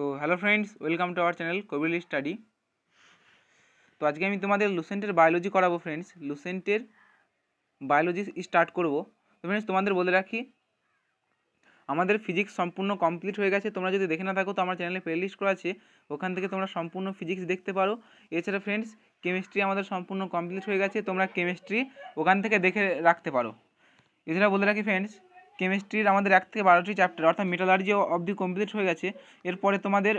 তো hello friends welcome to our channel কবিল study তো আজকে আমি তোমাদের লুসেন্টের বায়োলজি করাবো ফ্রেন্ডস লুসেন্টের বায়োলজি স্টার্ট করব তো ফ্রেন্ডস তোমাদের বলে রাখি আমাদের ফিজিক্স সম্পূর্ণ কমপ্লিট হয়ে গেছে তোমরা যদি দেখে না থাকো তো আমার চ্যানেলে প্লেলিস্ট করা আছে ওখান থেকে তোমরা সম্পূর্ণ ফিজিক্স দেখতে পারো এছাড়া ফ্রেন্ডস কেমিস্ট্রি আমাদের সম্পূর্ণ কমপ্লিট হয়ে গেছে তোমরা কেমিস্ট্রি ওখান থেকে দেখে রাখতে পারো এছাড়া বলে রাখি ফ্রেন্ডস কেমিস্ট্রির আমাদের এক থেকে বারোটি চ্যাপ্টার অর্থাৎ মেটালার্জি অবধি কমপ্লিট হয়ে গেছে এরপরে তোমাদের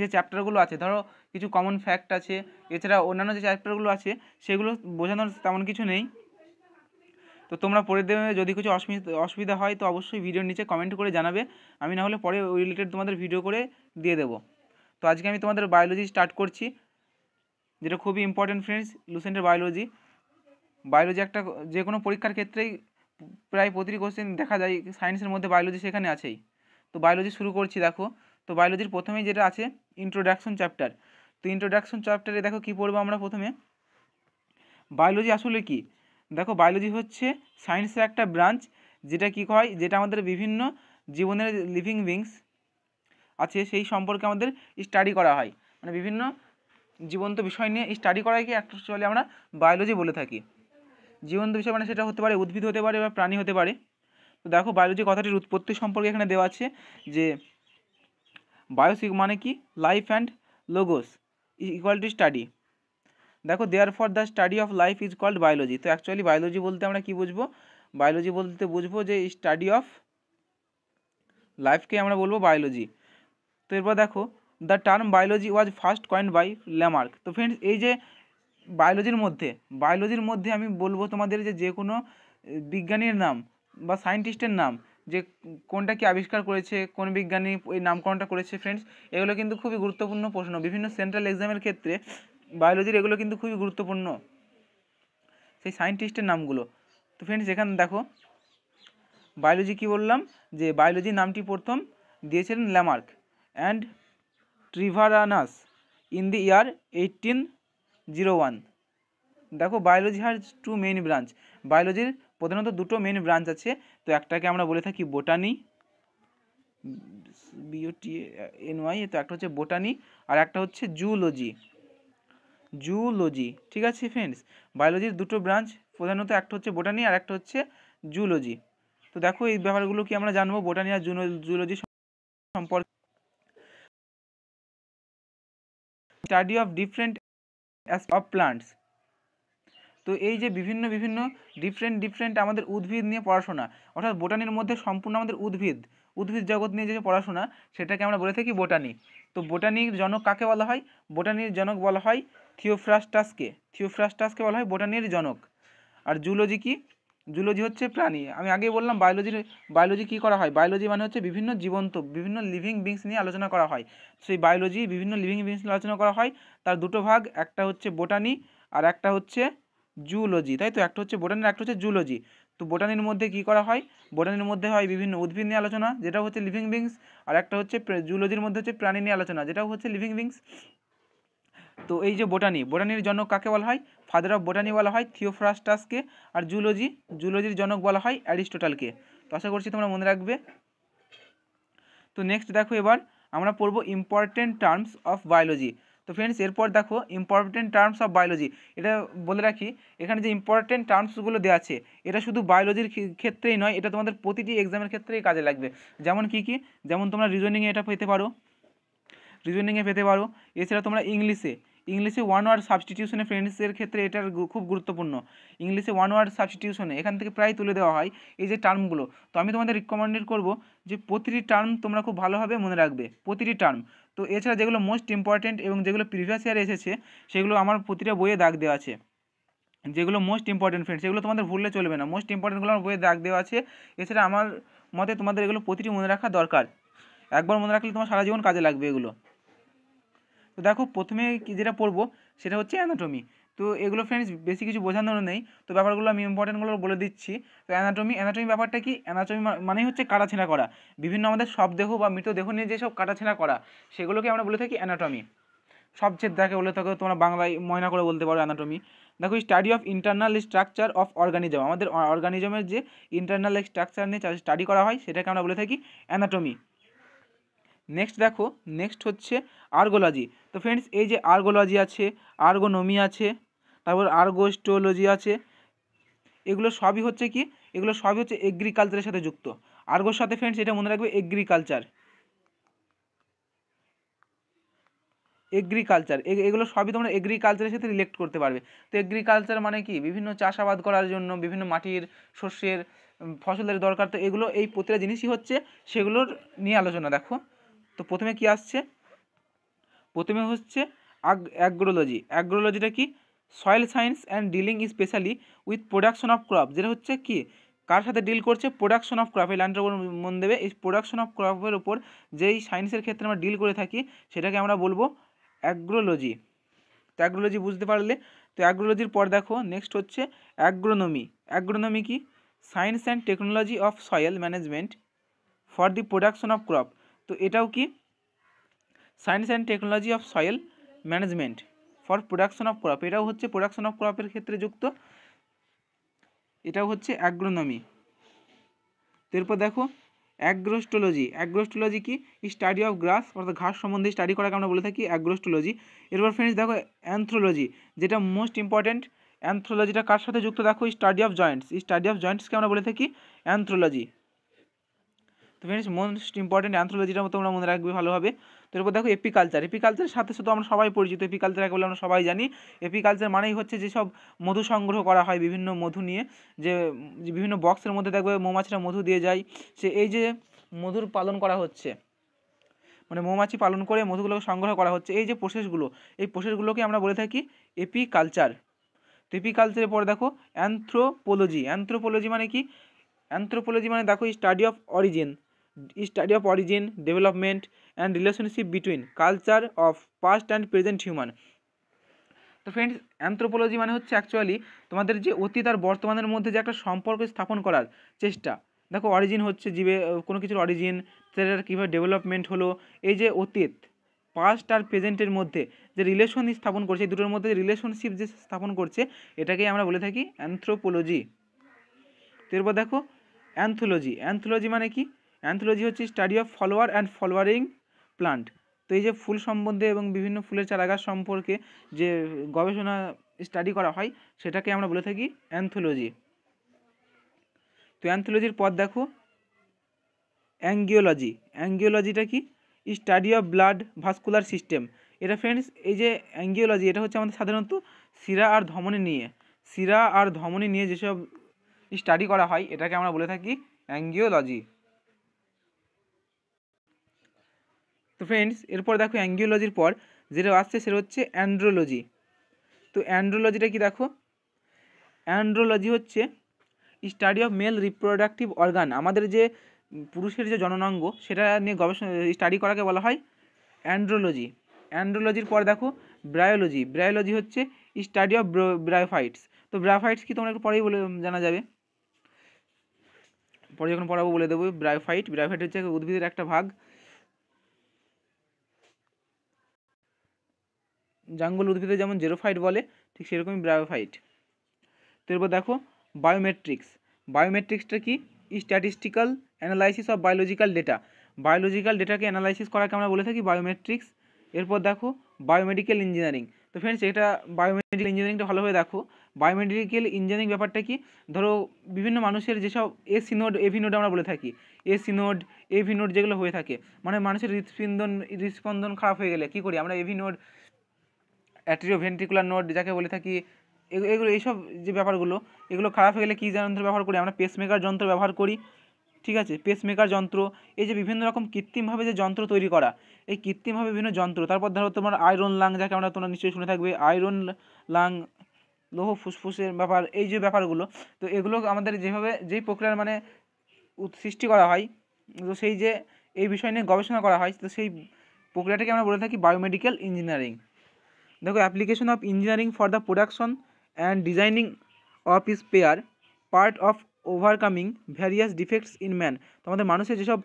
যে চ্যাপ্টারগুলো আছে ধরো কিছু কমন ফ্যাক্ট আছে এছাড়া অন্যান্য যে চ্যাপ্টারগুলো আছে সেগুলো বোঝানোর তেমন কিছু নেই তো তোমরা পড়ে দেবে যদি কিছু অসুবিধা হয় তো অবশ্যই ভিডিওর নিচে কমেন্ট করে জানাবে আমি না হলে পরে ওই রিলেটেড তোমাদের ভিডিও করে দিয়ে দেবো তো আজকে আমি তোমাদের বায়োলজি স্টার্ট করছি যেটা খুবই ইম্পর্টেন্ট ফ্রেন্ডস লুসেন্টের বায়োলজি বায়োলজি একটা যে কোনো পরীক্ষার ক্ষেত্রেই প্রায় প্রতিটি কোশ্চেন দেখা যায় সায়েন্সের মধ্যে বায়োলজি সেখানে আছেই তো বায়োলজি শুরু করছি দেখো তো বায়োলজির প্রথমেই যেটা আছে ইন্ট্রোডাকশন চ্যাপ্টার তো ইন্ট্রোডাকশন চ্যাপ্টারে দেখো কি পড়বো আমরা প্রথমে বায়োলজি আসলে কি দেখো বায়োলজি হচ্ছে সায়েন্সের একটা ব্রাঞ্চ যেটা কি হয় যেটা আমাদের বিভিন্ন জীবনের লিভিং বিংস আছে সেই সম্পর্কে আমাদের স্টাডি করা হয় মানে বিভিন্ন জীবন্ত বিষয় নিয়ে স্টাডি করাকে অ্যাকচুয়ালি আমরা বায়োলজি বলে থাকি জীবন্ত বিষয় মানে সেটা হতে পারে উদ্ভিদ হতে পারে বা প্রাণী হতে পারে তো দেখো বায়োলজি কথাটির উৎপত্তি সম্পর্কে এখানে দেওয়া আছে যে বায়োসিক মানে কি life and logos equal to study দেখো there for the study of life is called biology তো অ্যাকচুয়ালি বায়োলজি বলতে আমরা কি বুঝবো বায়োলজি বলতে বুঝবো যে স্টাডি অফ লাইফকে আমরা বলবো বায়োলজি তো এরপর দেখো the term biology was first coined by Lamarck তো ফ্রেন্ডস এই যে বায়োলজির মধ্যে বায়োলজির মধ্যে আমি বলবো তোমাদের যে যে কোনো বিজ্ঞানীর নাম বা সায়েন্টিস্টের নাম যে কোনটা কি আবিষ্কার করেছে কোন বিজ্ঞানী এই নামকরণটা করেছে ফ্রেন্ডস এগুলো কিন্তু খুবই গুরুত্বপূর্ণ প্রশ্ন বিভিন্ন সেন্ট্রাল এক্সামের ক্ষেত্রে বায়োলজির এগুলো কিন্তু খুবই গুরুত্বপূর্ণ সেই সায়েন্টিস্টের নামগুলো তো ফ্রেন্ডস এখানে দেখো বায়োলজি কি বললাম যে বায়োলজি নামটি প্রথম দিয়েছিলেন Lamarck and Treviranus in the year eighteen zero one দেখো biology has two main branch বায়োলজির প্রধানত দুটো মেন ব্রাঞ্চ আছে তো একটাকে আমরা বলে থাকি বোটানি বিওটি এনওয়াই তো একটা হচ্ছে বোটানি আর একটা হচ্ছে জুলজি জুলজি ঠিক আছে ফ্রেন্ডস বায়োলজির দুটো ব্রাঞ্চ প্রধানত একটা হচ্ছে বোটানি আর একটা হচ্ছে জুলজি তো দেখো এই ব্যাপারগুলো কি আমরা জানবো বোটানি আর জুলজি সম্পর্কে study of different of plants তো এই যে বিভিন্ন বিভিন্ন ডিফারেন্ট ডিফারেন্ট আমাদের উদ্ভিদ নিয়ে পড়াশোনা অর্থাৎ বোটানির মধ্যে সম্পূর্ণ আমাদের উদ্ভিদ উদ্ভিদ জগৎ নিয়ে যে পড়াশোনা সেটাকে আমরা বলে থাকি বোটানি তো বোটানির জনক কাকে বলা হয় বোটানির জনক বলা হয় থিওফ্রাস্টাসকে থিওফ্রাস্টাসকে বলা হয় বোটানির জনক আর জুলজি কি জুলজি হচ্ছে প্রাণী আমি আগেই বললাম বায়োলজির বায়োলজি কী করা হয় বায়োলজি মানে হচ্ছে বিভিন্ন জীবন্ত বিভিন্ন লিভিং বিংস নিয়ে আলোচনা করা হয় সেই বায়োলজি বিভিন্ন লিভিং বিংস নিয়ে আলোচনা করা হয় তার দুটো ভাগ একটা হচ্ছে বোটানি আর একটা হচ্ছে জুলজি তাই তো একটা হচ্ছে বোটানি একটা হচ্ছে জুলজি তো বোটানির মধ্যে কি করা হয় বোটানির মধ্যে হয় বিভিন্ন উদ্ভিদ নিয়ে আলোচনা যেটা হচ্ছে লিভিং বিংস আর একটা হচ্ছে জুলজির মধ্যে হচ্ছে প্রাণী নিয়ে আলোচনা যেটাও হচ্ছে লিভিং বিংস তো এই যে বোটানি বোটানির জনক কাকে বলা হয় ফাদার অফ বোটানি বলা হয় থিওফ্রাস্টাসকে আর জুলজি জুলজির জনক বলা হয় অ্যারিস্টোটালকে তো আশা করছি তোমরা মনে রাখবে তো নেক্সট দেখো এবার আমরা পড়বো ইম্পর্টেন্ট টার্মস অফ বায়োলজি তো ফ্রেন্ডস এরপর দেখো ইম্পর্টেন্ট টার্মস অফ বায়োলজি এটা বলে রাখি এখানে যে ইম্পর্টেন্ট টার্মসগুলো দেওয়া আছে এটা শুধু বায়োলজির ক্ষেত্রেই নয় এটা তোমাদের প্রতিটি এক্সামের ক্ষেত্রেই কাজে লাগবে যেমন কি কি যেমন তোমরা রিজনিংয়ে এটা পেতে পারো রিজনিংয়ে পেতে পারো এছাড়া তোমরা ইংলিশে ইংলিশে ওয়ান ওয়ার্ড সাবস্টিটিউশনে ফ্রেন্ডসের ক্ষেত্রে এটার খুব গুরুত্বপূর্ণ ইংলিশে ওয়ান ওয়ার্ড সাবস্টিটিউশনে এখান থেকে প্রায় তুলে দেওয়া হয় এই যে টার্মগুলো তো আমি তোমাদের রিকমেন্ডেড করব যে প্রতিটি টার্ম তোমরা খুব ভালোভাবে মনে রাখবে প্রতিটি টার্ম তো এছাড়া যেগুলো মোস্ট ইম্পর্টেন্ট এবং যেগুলো প্রিভিয়াস ইয়ারে এসেছে সেগুলো আমার প্রতিটা বইয়ে দাগ দেওয়া আছে যেগুলো মোস্ট ইম্পর্টেন্ট ফ্রেন্ড সেগুলো তোমাদের ভুললে চলবে না মোস্ট ইম্পর্টেন্টগুলো আমার বইয়ে দাগ দেওয়া আছে এছাড়া আমার মতে তোমাদের এগুলো প্রতিটি মনে রাখা দরকার একবার মনে রাখলে তোমার সারা জীবন কাজে লাগবে এগুলো তো দেখো প্রথমে যেটা পড়বো সেটা হচ্ছে অ্যানাটমি তো এগুলো ফ্রেন্ডস বেশি কিছু বোঝানোর নেই তো ব্যাপারগুলো আমি ইম্পর্টেন্টগুলো বলে দিচ্ছি তো অ্যানাটমি অ্যানাটমি ব্যাপারটা কি অ্যানাটমি মানেই হচ্ছে কাটাছেঁড়া করা বিভিন্ন আমাদের শবদেহ বা মৃতদেহ নিয়ে যেসব কাটাছেঁড়া করা সেগুলোকে আমরা বলে থাকি অ্যানাটমি সবচেয়ে দেখে বলে থাকো তোমরা বাংলায় ময়না করে বলতে পারো অ্যানাটমি দেখো study of internal structure of organism আমাদের অর্গানিজমের যে ইন্টারনাল স্ট্রাকচার নিয়ে স্টাডি করা হয় সেটাকে আমরা বলে থাকি অ্যানাটমি নেক্সট দেখো নেক্সট হচ্ছে আর্গোলজি তো ফ্রেন্ডস এই যে আর্গোলজি আছে আর্গোনমি আছে তারপর আর্গোস্টোলজি আছে এগুলো সবই হচ্ছে কি এগুলো সবই হচ্ছে এগ্রিকালচারের সাথে যুক্ত আর্গোর সাথে ফ্রেন্ডস এটা মনে রাখবে এগ্রিকালচার এগ্রিকালচার এগুলো সবই তোমরা এগ্রিকালচারের সাথে রিলেক্ট করতে পারবে তো এগ্রিকালচার মানে কি বিভিন্ন চাষাবাদ করার জন্য বিভিন্ন মাটির শস্যের ফসলের দরকার তো এগুলো এই প্রতিটা জিনিসই হচ্ছে সেগুলোর নিয়ে আলোচনা দেখো তো প্রথমে কি আসছে প্রথমে হচ্ছে অ্যাগ্রোলজি অ্যাগ্রোলজিটা কি soil science and dealing specially with production of crop যেটা হচ্ছে কি কার সাথে ডিল করছে প্রোডাকশন অফ ক্রপ এই লাইনটার মন দেবে এই প্রোডাকশন অফ ক্রপের ওপর যেই সায়েন্সের ক্ষেত্রে আমরা ডিল করে থাকি সেটাকে আমরা বলবো অ্যাগ্রোলজি তো অ্যাগ্রোলজি বুঝতে পারলে তো অ্যাগ্রোলজির পর দেখো নেক্সট হচ্ছে অ্যাগ্রোনমি অ্যাগ্রোনমি কি science and technology of soil management for the production of crop তো এটাও কি science and technology of soil management for production of crop এটাও হচ্ছে প্রোডাকশন অফ ক্রপের ক্ষেত্রে যুক্ত এটাও হচ্ছে অ্যাগ্রোনমি এরপর দেখো অ্যাগ্রোস্টোলজি অ্যাগ্রোস্টোলজি কি স্টাডি অফ গ্রাস অর্থাৎ ঘাস সম্বন্ধে স্টাডি করাকে আমরা বলে থাকি অ্যাগ্রোস্টোলজি এরপর ফ্রেন্ডস দেখো অ্যান্থ্রোলজি যেটা মোস্ট ইম্পর্ট্যান্ট অ্যান্থ্রোলজিটা কার সাথে যুক্ত দেখো study of joints study of জয়েন্টসকে আমরা বলে থাকি অ্যান্থ্রোলজি তো ফ্রেন্ডস মোস্ট ইম্পর্টেন্ট অ্যান্থোলজিটাও তোমরা মনে রাখবে ভালোভাবে তো এরপর দেখো এপিকালচার এপিকালচারের সাথে সাথে আমরা সবাই পরিচিত এপিকালচার বলে আমরা সবাই জানি এপিকালচার মানেই হচ্ছে যেসব মধু সংগ্রহ করা হয় বিভিন্ন মধু নিয়ে যে বিভিন্ন বক্সের মধ্যে দেখবে মৌমাছিরা মধু দিয়ে যায় সে এই যে মধুর পালন করা হচ্ছে মানে মৌমাছি পালন করে মধুগুলোকে সংগ্রহ করা হচ্ছে এই যে প্রসেসগুলো এই প্রসেসগুলোকে আমরা বলে থাকি এপিকালচার তো এপিকালচারের পরে দেখো অ্যান্থ্রোপোলজি অ্যান্থ্রোপোলজি মানে কি অ্যান্থ্রোপোলজি মানে দেখো study of origin study of origin development and relationship between culture of past and present human তো ফ্রেন্ডস অ্যান্থ্রোপোলজি মানে হচ্ছে অ্যাকচুয়ালি তোমাদের যে অতীত আর বর্তমানের মধ্যে যে একটা সম্পর্ক স্থাপন করার চেষ্টা দেখো অরিজিন হচ্ছে জীবে কোনো কিছুর অরিজিন সেটার কীভাবে ডেভেলপমেন্ট হলো এই যে অতীত পাস্ট আর প্রেজেন্টের মধ্যে যে রিলেশন স্থাপন করছে দুটোর মধ্যে রিলেশনশিপ যে স্থাপন করছে এটাকেই আমরা বলে থাকি অ্যান্থ্রোপোলজি এরপর দেখো অ্যান্থোলজি অ্যান্থোলজি মানে কি অ্যান্থোলজি হচ্ছে study of flower and flowering plant তো এই যে ফুল সম্বন্ধে এবং বিভিন্ন ফুলের চারাগাছ সম্পর্কে যে গবেষণা স্টাডি করা হয় সেটাকে আমরা বলে থাকি অ্যান্থোলজি তো অ্যান্থোলজির পদ দেখো অ্যাঙ্গিওলজি অ্যাঙ্গিওলজিটা কি study of blood vascular system এটা ফ্রেন্ডস এই যে অ্যাঙ্গিওলজি এটা হচ্ছে আমাদের সাধারণত শিরা আর ধমনী নিয়ে শিরা আর ধমনী নিয়ে যেসব স্টাডি করা হয় এটাকে আমরা বলে থাকি অ্যাঙ্গিওলজি তো ফ্রেন্ডস এরপর দেখো অ্যাঙ্গিওলজির পর যেটা আসছে সেটা হচ্ছে অ্যান্ড্রোলজি তো অ্যান্ড্রোলজিটা কি দেখো অ্যান্ড্রোলজি হচ্ছে study of male reproductive organ আমাদের যে পুরুষের যে জননাঙ্গ সেটা নিয়ে গবেষণা স্টাডি করাকে বলা হয় অ্যান্ড্রোলজি অ্যান্ড্রোলজির পর দেখো ব্রায়োলজি ব্রায়োলজি হচ্ছে স্টাডি অফ ব্রায়োফাইটস তো ব্রায়োফাইটস কি তোমরা একটু পরেই বলে জানা যাবে পরে যখন পড়াবো বলে দেবো ব্রায়োফাইট ব্রায়োফাইট হচ্ছে উদ্ভিদের একটা ভাগ জাঙ্গল উদ্ভিদে যেমন জেরোফাইট বলে ঠিক সেরকমই ব্রায়োফাইট তো এরপর দেখো বায়োমেট্রিক্স বায়োমেট্রিক্সটা কি statistical analysis of biological data biological ডেটাকে অ্যানালাইসিস করাকে আমরা বলে থাকি বায়োমেট্রিক্স এরপর দেখো বায়োমেডিক্যাল ইঞ্জিনিয়ারিং তো ফ্রেন্ডস এটা বায়োমেডিক্যাল ইঞ্জিনিয়ারিংটা ভালোভাবে দেখো বায়োমেডিক্যাল ইঞ্জিনিয়ারিং ব্যাপারটা কি ধরো বিভিন্ন মানুষের যেসব এসি নোড এভি নোড আমরা বলে থাকি এসি নোড এভি নোড যেগুলো হয়ে থাকে মানে মানুষের হৃৎস্পন্দন হৃৎস্পন্দন খারাপ হয়ে গেলে কী করি আমরা AV node atrioventricular node যাকে বলে থাকি এগুলো এইসব যে ব্যাপারগুলো এগুলো খারাপ হয়ে গেলে কী যন্ত্র ব্যবহার করি আমরা পেসমেকার যন্ত্র ব্যবহার করি ঠিক আছে পেসমেকার যন্ত্র এই যে বিভিন্ন রকম কৃত্রিমভাবে যে যন্ত্র তৈরি করা এই কৃত্রিমভাবে বিভিন্ন যন্ত্র তারপর ধরো তোমার আয়রন লাং যাকে আমরা তোমরা নিশ্চয়ই শুনে থাকবে আয়রন লাং লৌহ ফুসফুসের ব্যাপার এই যে ব্যাপারগুলো তো এগুলো আমাদের যেভাবে যেই প্রক্রিয়ার মানে সৃষ্টি করা হয় তো সেই যে এই বিষয় নিয়ে গবেষণা করা হয় তো সেই প্রক্রিয়াটাকে আমরা বলে থাকি বায়োমেডিক্যাল ইঞ্জিনিয়ারিং দেখো application of engineering for the production and designing of spare part of overcoming various defects in man তো আমাদের মানুষের যেসব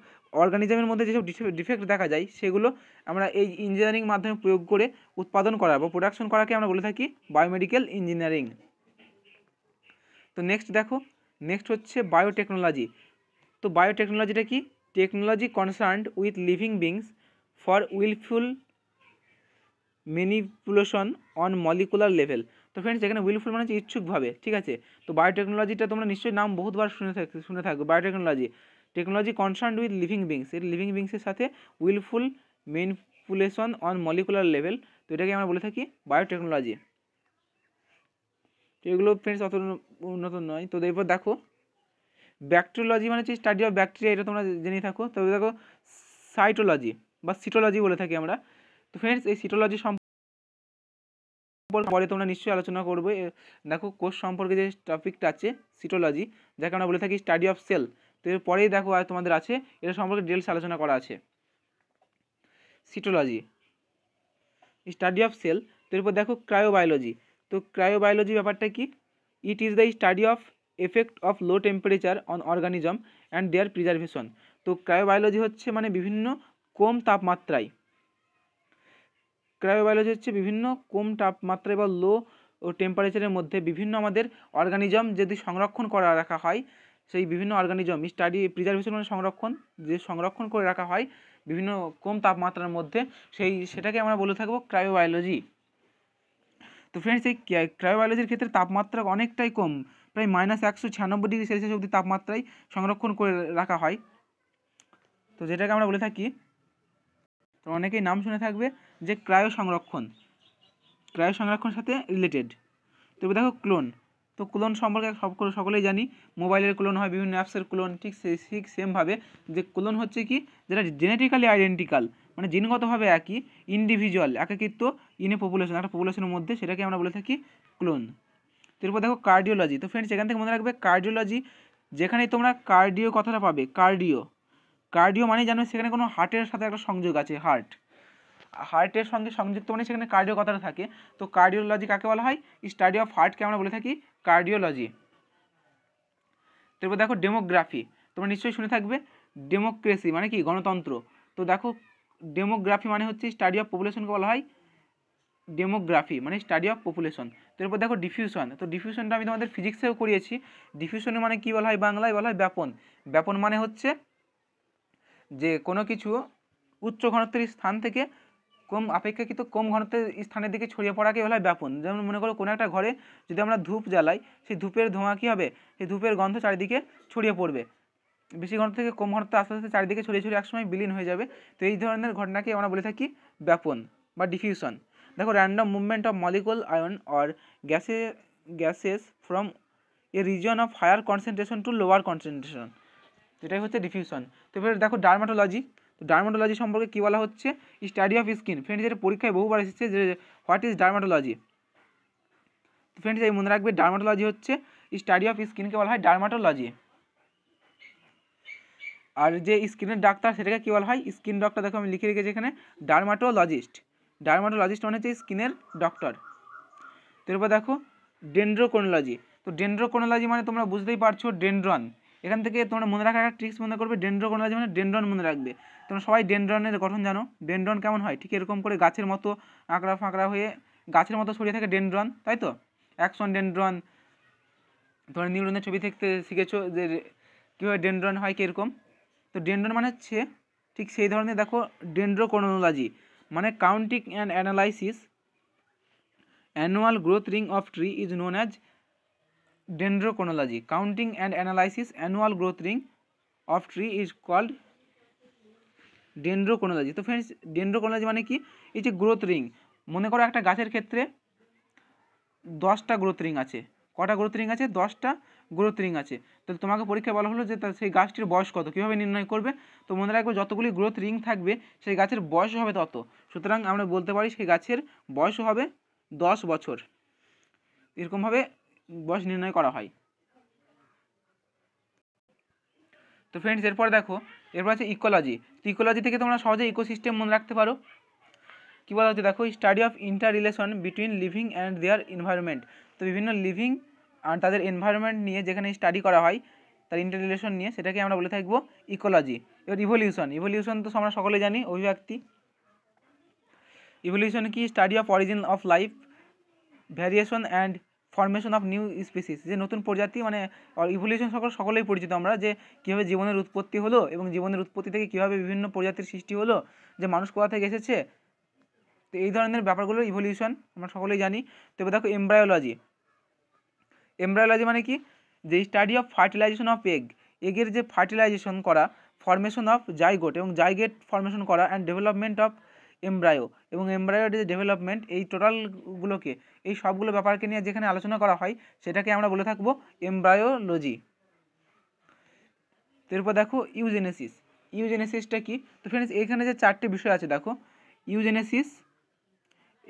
অর্গানিজমের মধ্যে যেসব ডিফেক্ট দেখা যায় সেগুলো আমরা এই ইঞ্জিনিয়ারিং মাধ্যমে প্রয়োগ করে উৎপাদন করা বা প্রোডাকশন করাকে আমরা বলে থাকি বায়োমেডিক্যাল ইঞ্জিনিয়ারিং তো নেক্সট দেখো নেক্সট হচ্ছে বায়োটেকনোলজি তো বায়োটেকনোলজিটা কি technology concerned with living beings for wilful manipulation on molecular level তো ফ্রেন্ডস এখানে উইলফুল মানে হচ্ছে ইচ্ছুকভাবে ঠিক আছে তো বায়োটেকনোলজিটা তোমরা নিশ্চয়ই নাম বহুতবার শুনে থাক শুনে থাকবে biotechnology technology concern with living beings এর লিভিং বিংসের সাথে wilful manipulation on molecular level তো এটাকে আমরা বলে থাকি বায়োটেকনোলজি তো এগুলো ফ্রেন্ডস অত উন্নত নয় তো এরপর দেখো ব্যাকটেরিওলজি মানে হচ্ছে স্টাডি অফ ব্যাকটেরিয়া এটা তোমরা জেনেই থাকো তবে দেখো সাইটোলজি বা সিটোলজি বলে থাকি আমরা তো ফ্রেন্ডস এই সিটোলজি সম্পর্কে পরে তোমরা নিশ্চয়ই আলোচনা করবে দেখো কোষ সম্পর্কে যে টপিকটা আছে সিটোলজি যাকে আমরা বলে থাকি স্টাডি অফ সেল তো এর পরেই দেখো আর তোমাদের আছে এটা সম্পর্কে ডিটেলস আলোচনা করা আছে সিটোলজি স্টাডি অফ সেল তো এরপর দেখো ক্রায়োবায়োলজি তো ক্রায়োবায়োলজি ব্যাপারটা কি it is the study of effect of low temperature on organism and their preservation তো ক্রায়োবায়োলজি হচ্ছে মানে বিভিন্ন কম তাপমাত্রায় ক্রায়োবায়োলজি হচ্ছে বিভিন্ন কম তাপমাত্রা বা লো ও টেম্পারেচারের মধ্যে বিভিন্ন আমাদের অর্গানিজম যদি সংরক্ষণ করা রাখা হয় সেই বিভিন্ন অর্গানিজম স্টাডি প্রিজার্ভেশন মানে সংরক্ষণ যে সংরক্ষণ করে রাখা হয় বিভিন্ন কম তাপমাত্রার মধ্যে সেই সেটাকে আমরা বলে থাকবো ক্রায়োবায়োলজি তো ফ্রেন্ডস এই ক্রায়োবায়োলজির ক্ষেত্রে তাপমাত্রা অনেকটাই কম প্রায় মাইনাস একশো ছিয়ানব্বই ডিগ্রি সেলসিয়াস অবধি তাপমাত্রায় সংরক্ষণ করে রাখা হয় তো যেটাকে আমরা বলে থাকি তো অনেকেই নাম শুনে থাকবে যে ক্রায়ো সংরক্ষণ ক্রায়ো সংরক্ষণের সাথে রিলেটেড তবে দেখো ক্লোন তো ক্লোন সম্পর্কে সব সকলেই জানি মোবাইলের ক্লোন হয় বিভিন্ন অ্যাপসের ক্লোন ঠিক সেই ঠিক সেমভাবে যে ক্লোন হচ্ছে কি যেটা জেনেটিক্যালি আইডেন্টিক্যাল মানে জিনগতভাবে একই ইন্ডিভিজুয়াল একাকিত্ব ইন এ পপুলেশন একটা পপুলেশনের মধ্যে সেটাকে আমরা বলে থাকি ক্লোন তারপর দেখো কার্ডিওলজি তো ফ্রেন্ডস এখান থেকে মনে রাখবে কার্ডিওলজি যেখানে তোমরা কার্ডিও কথাটা পাবে কার্ডিও কার্ডিও মানে জানো সেখানে কোনো হার্টের সাথে একটা সংযোগ আছে হার্ট হার্টের সঙ্গে সংযুক্ত মানে সেখানে কার্ডিওকতাটা থাকে তো কার্ডিওলজি কাকে বলা হয় স্টাডি অফ হার্টকে আমরা বলে থাকি কার্ডিওলজি তারপর দেখো ডেমোগ্রাফি তোমরা নিশ্চয়ই শুনে থাকবে ডেমোক্রেসি মানে কি গণতন্ত্র তো দেখো ডেমোগ্রাফি মানে হচ্ছে স্টাডি অফ পপুলেশনকে বলা হয় ডেমোগ্রাফি মানে স্টাডি অফ পপুলেশন তো এরপর দেখো ডিফিউশন তো ডিফিউশনটা আমি তোমাদের ফিজিক্সেও করিয়েছি ডিফিউশনের মানে কী বলা হয় বাংলায় বলা হয় ব্যাপন ব্যাপন মানে হচ্ছে যে কোনো কিছু উচ্চ ঘনত্বের স্থান থেকে কম আপেক্ষাকৃত কম ঘনত্বের স্থানের দিকে ছড়িয়ে পড়াকে বলা হয় ব্যাপন যেমন মনে করো কোনো একটা ঘরে যদি আমরা ধূপ জ্বালাই সেই ধূপের ধোঁয়া কী হবে সেই ধূপের গন্ধ চারিদিকে ছড়িয়ে পড়বে বেশি ঘন থেকে কম ঘনত্ব আস্তে আস্তে চারিদিকে ছড়িয়ে ছড়িয়ে একসময় বিলীন হয়ে যাবে তো এই ধরনের ঘটনাকে আমরা বলে থাকি ব্যাপন বা ডিফিউশন দেখো random movement of molecule ion or গ্যাসে gases from a region of higher concentration to lower concentration এটাই হচ্ছে ডিফিউশন তো এবার দেখো ডার্মাটোলজি তো ডার্মাটোলজি সম্পর্কে কী বলা হচ্ছে স্টাডি অফ স্কিন ফ্রেন্ডস এটা পরীক্ষায় বহুবার এসেছে যে হোয়াট ইজ ডার্মাটোলজি তো ফ্রেন্ডস এই মনে রাখবে ডার্মাটোলজি হচ্ছে স্টাডি অফ স্কিনকে বলা হয় ডার্মাটোলজি আর যে স্কিনের ডাক্তার সেটাকে কী বলা হয় স্কিন ডক্টর দেখো আমি লিখে রেখেছি এখানে ডার্মাটোলজিস্ট ডার্মাটোলজিস্ট মানে হচ্ছে স্কিনের ডক্টর তারপর দেখো ডেন্ড্রোকোনোলজি তো ডেন্ড্রোকোনোলজি মানে তোমরা বুঝতেই পারছো ডেন্ড্রন এখান থেকে তোমরা মনে রাখার একটা ট্রিক্স মনে করবে ডেন্ড্রোকোনালজি মানে ডেন্ড্রন মনে রাখবে তোমরা সবাই ডেন্ড্রনের গঠন জানো ডেন্ড্রন কেমন হয় ঠিক এরকম করে গাছের মতো আঁকড়া ফাঁকড়া হয়ে গাছের মতো ছড়িয়ে থাকে ডেন্ড্রন তাই তো অ্যাকশন ডেন্ড্রন তোমরা নিউরনের ছবি থেকে শিখেছো যে কীভাবে ডেন্ড্রন হয় কীরকম তো ডেন্ড্রন মানে হচ্ছে ঠিক সেই ধরনের দেখো ডেন্ড্রোকোনোলজি মানে counting and analysis annual growth ring of tree is known as dendrochronology counting and analysis annual growth ring of tree is called dendrochronology তো ফ্রেন্ডস dendrochronology মানে কি এই যে গ্রোথ রিং মনে করো একটা গাছের ক্ষেত্রে দশটা গ্রোথ রিং আছে কটা গ্রোথ রিং আছে দশটা গ্রোথ রিং আছে তাহলে তোমাকে পরীক্ষায় বলা হলো যে তার সেই গাছটির বয়স কত কীভাবে নির্ণয় করবে তো মনে রাখবে যতগুলি গ্রোথ রিং থাকবে সেই গাছের বয়স হবে তত সুতরাং আমরা বলতে পারি সেই গাছের বয়স হবে দশ বছর এরকমভাবে বয়স নির্ণয় করা হয় তো ফ্রেন্ডস এরপর দেখো এরপর আছে ইকোলজি তো ইকোলজি থেকে তোমরা সহজে ইকোসিস্টেম মনে রাখতে পারো কী বলা হচ্ছে দেখো study of interrelation between living and their environment তো বিভিন্ন লিভিং আর তাদের এনভায়রনমেন্ট নিয়ে যেখানে স্টাডি করা হয় তার ইন্টার রিলেশন নিয়ে সেটাকে আমরা বলে থাকবো ইকোলজি এবার ইভলিউশন ইভলিউশন তো আমরা সকলে জানি অভিব্যক্তি ইভলিউশন কি study of origin of life variation and formation of new species যে নতুন প্রজাতি মানে ইভলিউশন সকল সকলেই পরিচিত আমরা যে কীভাবে জীবনের উৎপত্তি হলো এবং জীবনের উৎপত্তি থেকে কীভাবে বিভিন্ন প্রজাতির সৃষ্টি হলো যে মানুষ কোথা থেকে এসেছে তো এই ধরনের ব্যাপারগুলো ইভলিউশন আমরা সকলেই জানি তবে দেখো এমব্রায়োলজি এমব্রায়োলজি মানে কি যে study of fertilisation of egg এগের যে ফার্টিলাইজেশন করা ফর্মেশন অফ জাইগোট এবং জাইগেট ফর্মেশন করা অ্যান্ড ডেভেলপমেন্ট অফ এমব্রায়ো এবং এমব্রায়োর যে ডেভেলপমেন্ট এই টোটালগুলোকে এই সবগুলো ব্যাপারকে নিয়ে যেখানে আলোচনা করা হয় সেটাকে আমরা বলে থাকবো এমব্রায়োলজি এরপর দেখো ইউজেনেসিস ইউজেনেসিসটা কি তো ফ্রেন্ডস এখানে যে চারটি বিষয় আছে দেখো ইউজেনেসিস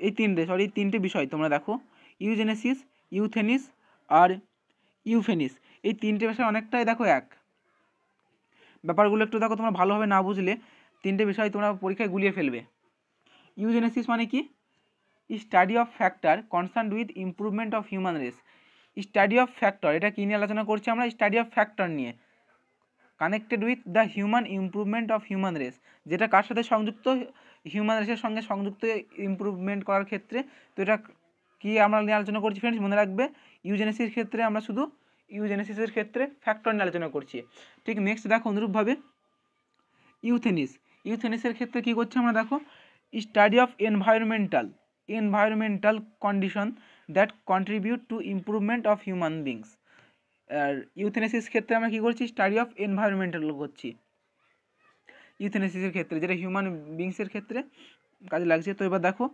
এই তিনটে সরি তিনটে বিষয় তোমরা দেখো ইউজেনেসিস ইউথেনিস আর ইউফেনিস এই তিনটে বিষয় অনেকটাই দেখো এক ব্যাপারগুলো একটু দেখো তোমরা ভালোভাবে না বুঝলে তিনটে বিষয় তোমরা পরীক্ষায় গুলিয়ে ফেলবে ইউজেনেসিস মানে কি study of factor concern with improvement of human race study of factor এটা কী নিয়ে আলোচনা করছি আমরা স্টাডি অফ ফ্যাক্টর নিয়ে connected with the human improvement of human race যেটা কার সাথে সংযুক্ত হিউম্যান রেসের সঙ্গে সংযুক্ত ইম্প্রুভমেন্ট করার ক্ষেত্রে তো এটা কি আমরা নিয়ে আলোচনা করছি ফ্রেন্ডস মনে রাখবে ইউজেনেসির ক্ষেত্রে আমরা শুধু ইউজেনেসিসের ক্ষেত্রে ফ্যাক্টর নিয়ে আলোচনা করছি ঠিক নেক্সট দেখো অনুরূপভাবে ইউথেনিস ইউথেনিসের ক্ষেত্রে কী করছে আমরা দেখো study of environmental environmental condition that contribute to improvement of human beings আর ইউথেনেসিস ক্ষেত্রে আমরা কী করছি স্টাডি অফ এনভায়রনমেন্টাল করছি ইউথেনেসিসের ক্ষেত্রে যেটা হিউম্যান বিংসের ক্ষেত্রে কাজে লাগছে তো এবার দেখো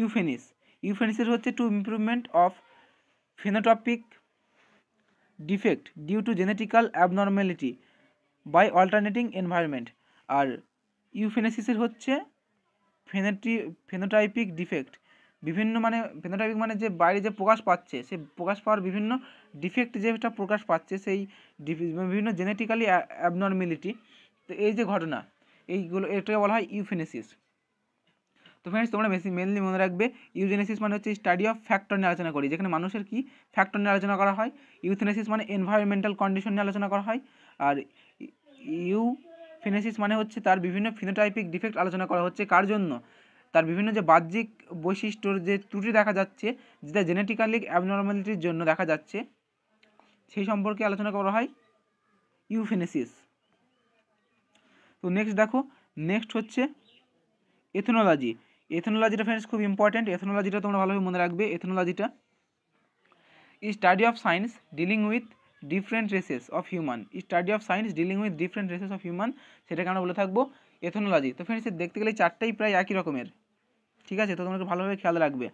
ইউফেনিস ইউফেনিসের হচ্ছে to improvement of phenotypic defect due to genetical abnormality by alternating environment আর ইউফেনেসিসের হচ্ছে ফেনেটি ফেনোটাইপিক ডিফেক্ট বিভিন্ন মানে ফেনোটাইপিক মানে যে বাইরে যে প্রকাশ পাচ্ছে সে প্রকাশ পাওয়ার বিভিন্ন ডিফেক্ট যেটা প্রকাশ পাচ্ছে সেই বিভিন্ন জেনেটিক্যালি অ্যাবনর্মিলিটি তো এই যে ঘটনা এইগুলো এটাকে বলা হয় ইউফেনেসিস তো ফ্রেন্ডস তোমরা বেশি মেনলি মনে রাখবে ইউজেনেসিস মানে হচ্ছে স্টাডি অফ ফ্যাক্টর নিয়ে আলোচনা করি যেখানে মানুষের কি ফ্যাক্টর নিয়ে আলোচনা করা হয় ইউথেনেসিস মানে এনভায়রনমেন্টাল কন্ডিশন নিয়ে আলোচনা করা হয় আর ইউ ফিনেসিস মানে হচ্ছে তার বিভিন্ন ফিনোটাইপিক ডিফেক্ট আলোচনা করা হচ্ছে কার জন্য তার বিভিন্ন যে বাহ্যিক বৈশিষ্ট্যর যে ত্রুটি দেখা যাচ্ছে যেটা জেনেটিক্যালি অ্যাবনর্মালিটির জন্য দেখা যাচ্ছে সেই সম্পর্কে আলোচনা করা হয় ইউফেনেসিস তো নেক্সট দেখো নেক্সট হচ্ছে এথনোলজি এথনোলজিটা ফ্রেন্ডস খুব ইম্পর্ট্যান্ট এথনোলজিটা তোমরা ভালোভাবে মনে রাখবে এথনোলজিটা study of science dealing with different races of human study of science dealing with different races of human সেটাকে আমরা বলে থাকবো এথনোলজি তো ফ্রেন্ডস দেখতে গেলে চারটাই প্রায় একই রকমের ঠিক আছে তো তোমাকে ভালোভাবে খেয়াল রাখবে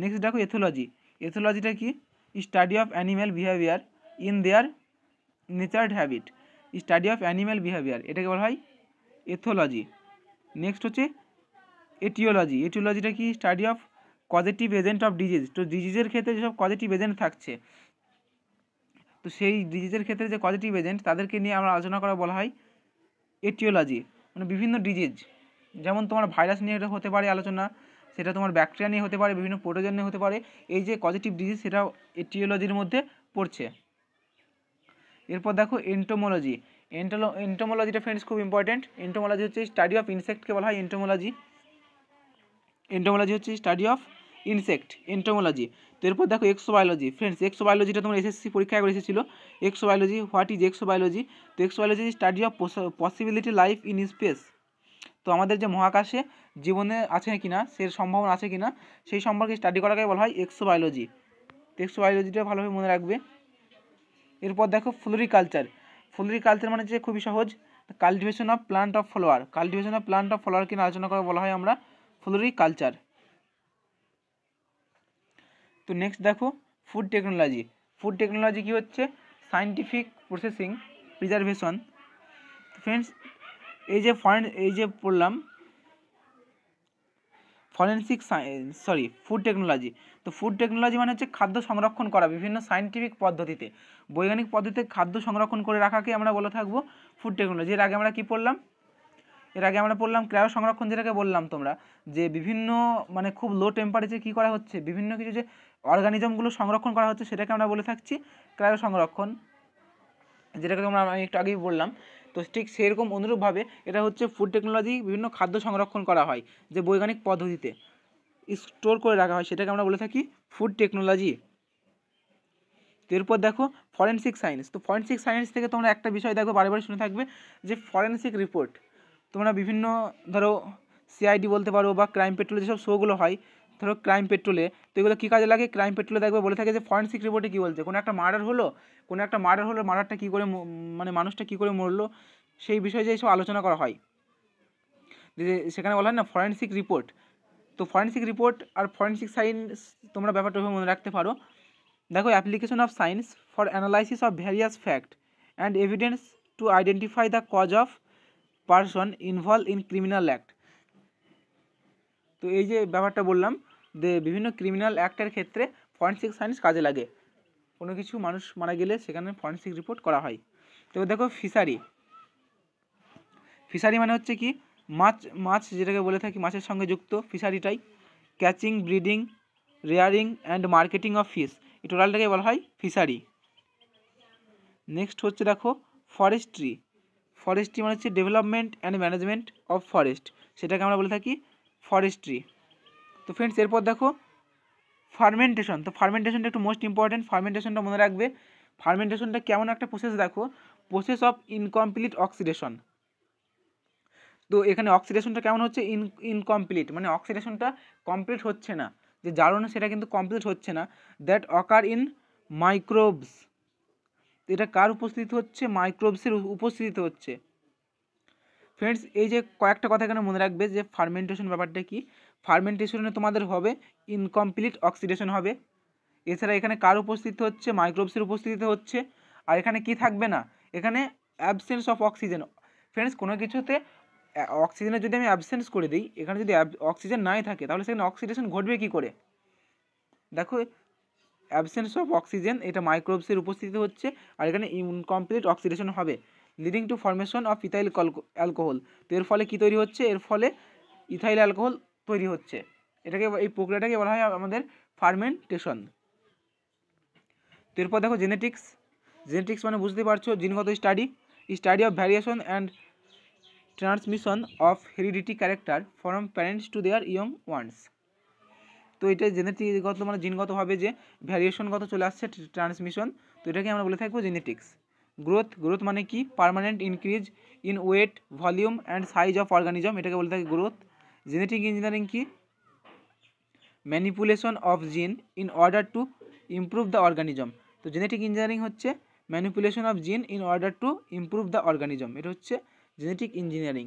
নেক্সট দেখো এথোলজি এথোলজিটা কি study of animal behaviour in their natural habit study of animal behaviour এটাকে বলা হয় এথোলজি নেক্সট হচ্ছে এটিওলজি এটিওলজিটা কি study of causative agent of disease তো ডিজিজের ক্ষেত্রে যেসব কজেটিভ এজেন্ট থাকছে তো সেই ডিজিজের ক্ষেত্রে যে কজেটিভ এজেন্ট তাদেরকে নিয়ে আমরা আলোচনা করা বলা হয় এটিওলজি মানে বিভিন্ন ডিজিজ যেমন তোমার ভাইরাস নিয়ে এটা হতে পারে আলোচনা সেটা তোমার ব্যাকটেরিয়া নিয়ে হতে পারে বিভিন্ন প্রোটোজন নিয়ে হতে পারে এই যে পজিটিভ ডিজিজ সেটা এটিওলজির মধ্যে পড়ছে এরপর দেখো এন্টোমোলজি এন্টোলো এন্টোমোলজিটা ফ্রেন্ডস খুব ইম্পর্ট্যান্ট এন্টোমোলজি হচ্ছে স্টাডি অফ ইনসেক্টকে বলা হয় এন্টোমোলজি এন্টোমোলজি হচ্ছে স্টাডি অফ ইনসেক্ট এন্টোমোলজি এরপর দেখো এক্সো বায়োলজি ফ্রেন্ডস এক্সো বায়োলজিটা তোমার এসএসসি পরীক্ষা একবার এসেছিলো exobiology what is exobiology তো exobiology study of possibility life in space তো আমাদের যে মহাকাশে জীবনে আছে কি না সে সম্ভাবনা আছে কি না সেই সম্পর্কে স্টাডি করাকে বলা হয় এক্সো বায়োলজি তো এক্সো ভালোভাবে মনে রাখবে এরপর দেখো ফ্লোরিকালচার ফ্লোরিকালচার মানে যে খুবই সহজ cultivation of plant of flower cultivation of plant of ফ্লাওয়ারকে আলোচনা করে বলা হয় আমরা ফ্লোরিকালচার তো নেক্সট দেখো ফুড টেকনোলজি ফুড টেকনোলজি কী হচ্ছে সায়েন্টিফিক প্রসেসিং প্রিজারভেশন ফ্রেন্ডস এই যে ফরেন এই যে পড়লাম forensic science sorry food technology তো ফুড টেকনোলজি মানে হচ্ছে খাদ্য সংরক্ষণ করা বিভিন্ন সায়েন্টিফিক পদ্ধতিতে বৈজ্ঞানিক পদ্ধতিতে খাদ্য সংরক্ষণ করে রাখাকে আমরা বলে থাকবো ফুড টেকনোলজি এর আগে আমরা কী পড়লাম এর আগে আমরা পড়লাম ক্রায়ো সংরক্ষণ যেটাকে বললাম তোমরা যে বিভিন্ন মানে খুব লো টেম্পারেচার কী করা হচ্ছে বিভিন্ন কিছু যে অর্গানিজমগুলো সংরক্ষণ করা হচ্ছে সেটাকে আমরা বলে থাকছি ক্রায়ো সংরক্ষণ যেটাকে তোমরা আমি একটু আগেই বললাম তো ঠিক সেরকম অনুরূপভাবে এটা হচ্ছে ফুড টেকনোলজি বিভিন্ন খাদ্য সংরক্ষণ করা হয় যে বৈজ্ঞানিক পদ্ধতিতে স্টোর করে রাখা হয় সেটাকে আমরা বলে থাকি ফুড টেকনোলজি এরপর দেখো ফরেন্সিক সায়েন্স তো ফরেন্সিক সায়েন্স থেকে তোমরা একটা বিষয় দেখো বারে শুনে থাকবে যে ফরেন্সিক রিপোর্ট তোমরা বিভিন্ন ধরো সিআইডি বলতে পারো বা ক্রাইম পেট্রোলে যেসব শোগুলো হয় ধরো ক্রাইম পেট্রোলে তো এগুলো কী কাজে লাগে ক্রাইম পেট্রোলে দেখবে বলে থাকে যে ফরেন্সিক রিপোর্টে কী বলছে কোনো একটা মার্ডার হলো কোনো একটা মার্ডার হলো মার্ডারটা কী করে মানে মানুষটা কী করে মরলো সেই বিষয়ে যে সব আলোচনা করা হয় যে সেখানে বলা হয় না ফরেন্সিক রিপোর্ট তো ফরেন্সিক রিপোর্ট আর ফরেন্সিক সায়েন্স তোমরা ব্যাপারটা মনে রাখতে পারো দেখো application of science for analysis of various fact and evidence to identify the cause of person involve in criminal act তো এই যে ব্যাপারটা বললাম যে বিভিন্ন ক্রিমিনাল অ্যাক্টের ক্ষেত্রে ফরেন্সিক সায়েন্স কাজে লাগে কোনো কিছু মানুষ মারা গেলে সেখানে ফরেন্সিক রিপোর্ট করা হয় তো দেখো ফিশারি ফিশারি মানে হচ্ছে কি মাছ মাছ যেটাকে বলে থাকি মাছের সঙ্গে যুক্ত ফিশারিটাই catching breeding rearing and marketing of fish এই টোটালটাকে বলা হয় ফিশারি নেক্সট হচ্ছে দেখো ফরেস্ট্রি ফরেস্ট্রি মানে হচ্ছে development and management of forest সেটাকে আমরা বলে থাকি ফরেস্ট্রি তো ফ্রেন্ডস এরপর দেখো ফার্মেন্টেশন তো ফার্মেন্টেশনটা একটু মোস্ট ইম্পর্টেন্ট ফার্মেন্টেশনটা মনে রাখবে ফার্মেন্টেশনটা কেমন একটা প্রসেস দেখো প্রসেস অফ ইনকমপ্লিট অক্সিডেশন তো এখানে অক্সিডেশনটা কেমন হচ্ছে ইন ইনকমপ্লিট মানে অক্সিডেশনটা কমপ্লিট হচ্ছে না যে জারণ সেটা কিন্তু কমপ্লিট হচ্ছে না দ্যাট অকার ইন মাইক্রোবস এটা কার উপস্থিত হচ্ছে মাইক্রোবসের উপস্থিতিতে হচ্ছে ফ্রেন্ডস এই যে কয়েকটা কথা এখানে মনে রাখবে যে ফার্মেন্টেশন ব্যাপারটা কি ফার্মেন্টেশনে তোমাদের হবে ইনকমপ্লিট অক্সিডেশন হবে এছাড়া এখানে কার উপস্থিত হচ্ছে মাইক্রোবসের উপস্থিত হচ্ছে আর এখানে কি থাকবে না এখানে অ্যাবসেন্স অফ অক্সিজেন ফ্রেন্ডস কোনো কিছুতে অক্সিজেনের যদি আমি অ্যাবসেন্স করে দিই এখানে যদি অক্সিজেন নাই থাকে তাহলে সেখানে অক্সিডেশন ঘটবে কি করে দেখো অ্যাবসেন্স অফ অক্সিজেন এটা মাইক্রোবসের উপস্থিতি হচ্ছে আর এখানে ইনকমপ্লিট অক্সিডেশন হবে leading to formation of ethyl alcohol তো এর ফলে কী তৈরি হচ্ছে এর ফলে ইথাইল অ্যালকোহল তৈরি হচ্ছে এটাকে এই প্রক্রিয়াটাকে বলা হয় আমাদের ফার্মেন্টেশন তো এরপর দেখো জেনেটিক্স জেনেটিক্স মানে বুঝতে পারছো জিনগত study study of variation and transmission of heredity character from parents to their young ones তো এটা জেনেটিকগত মানে জিনগতভাবে যে ভ্যারিয়েশনগত চলে আসছে ট্রান্সমিশন তো এটাকে আমরা বলে থাকবো জেনেটিক্স গ্রোথ গ্রোথ মানে কি permanent increase in weight volume and size of organism এটাকে বলে থাকি গ্রোথ জেনেটিক ইঞ্জিনিয়ারিং কি manipulation of gene in order to improve the organism তো জেনেটিক ইঞ্জিনিয়ারিং হচ্ছে manipulation of gene in order to improve the organism এটা হচ্ছে genetic engineering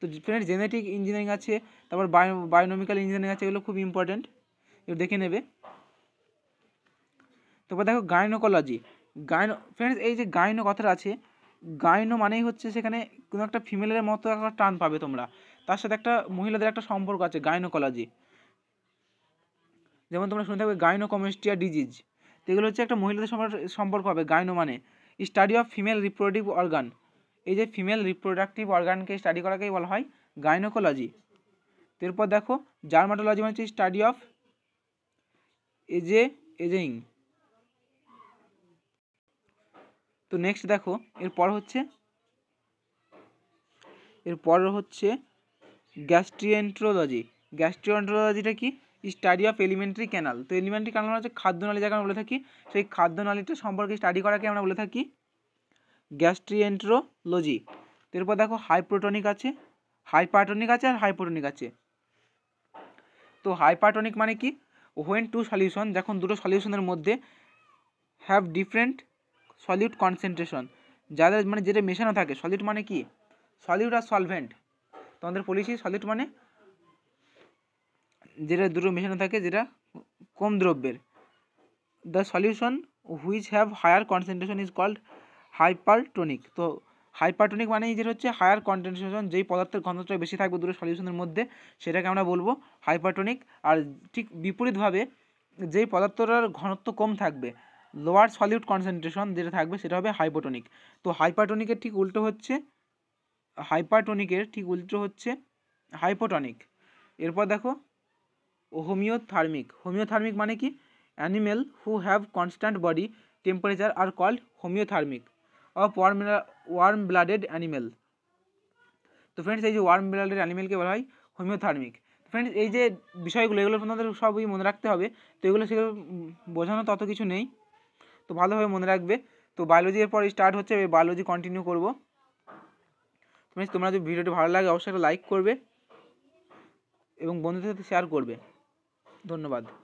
তো friend genetic engineering আছে তারপর বায়ো বায়োনমিক্যাল ইঞ্জিনিয়ারিং আছে এগুলো খুব ইম্পর্ট্যান্ট এগুলো দেখে নেবে তারপর দেখো গাইনোকোলজি গাইনো ফ্রেন্ডস এই যে গাইনো কথাটা আছে গাইনো মানেই হচ্ছে সেখানে কোনো একটা ফিমেলের মতো একটা টান পাবে তোমরা তার সাথে একটা মহিলাদের একটা সম্পর্ক আছে গাইনোকোলজি যেমন তোমরা শুনে থাকবে গাইনোকমেস্টিয়া ডিজিজ তো এগুলো হচ্ছে একটা মহিলাদের সম্পর্ক হবে গাইনো মানে study of female reproductive organ এই যে ফিমেল রিপ্রোডাক্টিভ অর্গানকে স্টাডি করাকেই বলা হয় গাইনোকোলজি এরপর দেখো জার্মাটোলজি মানে হচ্ছে স্টাডি অফ এজে এজেইং তো নেক্সট দেখো এরপর হচ্ছে এরপর হচ্ছে গ্যাস্ট্রিয়েন্ট্রোলজি গ্যাস্ট্রিয়েন্ট্রোলজিটা কি স্টাডি অফ এলিমেন্টারি ক্যানাল তো এলিমেন্টারি ক্যানাল হচ্ছে খাদ্যনালী যাকে আমরা বলে থাকি সেই খাদ্যনালীটা সম্পর্কে স্টাডি করাকে আমরা বলে থাকি গ্যাস্ট্রিয়েন্ট্রোলজি এরপর দেখো হাইপ্রোটনিক আছে হাইপারটনিক আছে আর হাইপ্রোটনিক আছে তো হাইপারটনিক মানে কি হোয়েন টু সলিউশন যখন দুটো সলিউশনের মধ্যে হ্যাভ ডিফারেন্ট সলিউট কনসেন্ট্রেশন যাদের মানে যেটা মেশানো থাকে সলিউট মানে কি সলিউট আর সলভেন্ট তোমাদের পলিসি সলিউট মানে যেটা দুটো মেশানো থাকে যেটা কম দ্রব্যের the solution which have higher concentration is called hypertonic তো হাইপারটোনিক মানে যেটা হচ্ছে হায়ার কনসেন্ট্রেশন যেই পদার্থের ঘনত্বটা বেশি থাকবে দুটো সলিউশনের মধ্যে সেটাকে আমরা বলবো হাইপারটোনিক আর ঠিক বিপরীতভাবে যেই পদার্থটার ঘনত্ব কম থাকবে লোয়ার সলিউড কনসেন্ট্রেশন যেটা থাকবে সেটা হবে হাইপোটনিক তো হাইপারটোনিকের ঠিক উল্টো হচ্ছে হাইপারটোনিকের ঠিক উল্টো হচ্ছে হাইপোটনিক এরপর দেখো হোমিওথার্মিক হোমিওথার্মিক মানে কি animal who have constant body temperature are called homeothermic of warm warm blooded animal তো ফ্রেন্ডস এই যে ওয়ার্ম ব্লাডেড অ্যানিমেলকে বলা হয় হোমিওথার্মিক ফ্রেন্ডস এই যে বিষয়গুলো এগুলো তোমাদের সবই মনে রাখতে হবে তো এগুলো সেগুলো বোঝানো তত কিছু নেই তো ভালোভাবে মনে রাখবে তো বায়োলজির পর স্টার্ট হচ্ছে বায়োলজি কন্টিনিউ করবো ফ্রেন্ডস তোমরা যদি ভিডিওটি ভালো লাগে অবশ্যই একটা লাইক করবে এবং বন্ধুদের সাথে শেয়ার করবে ধন্যবাদ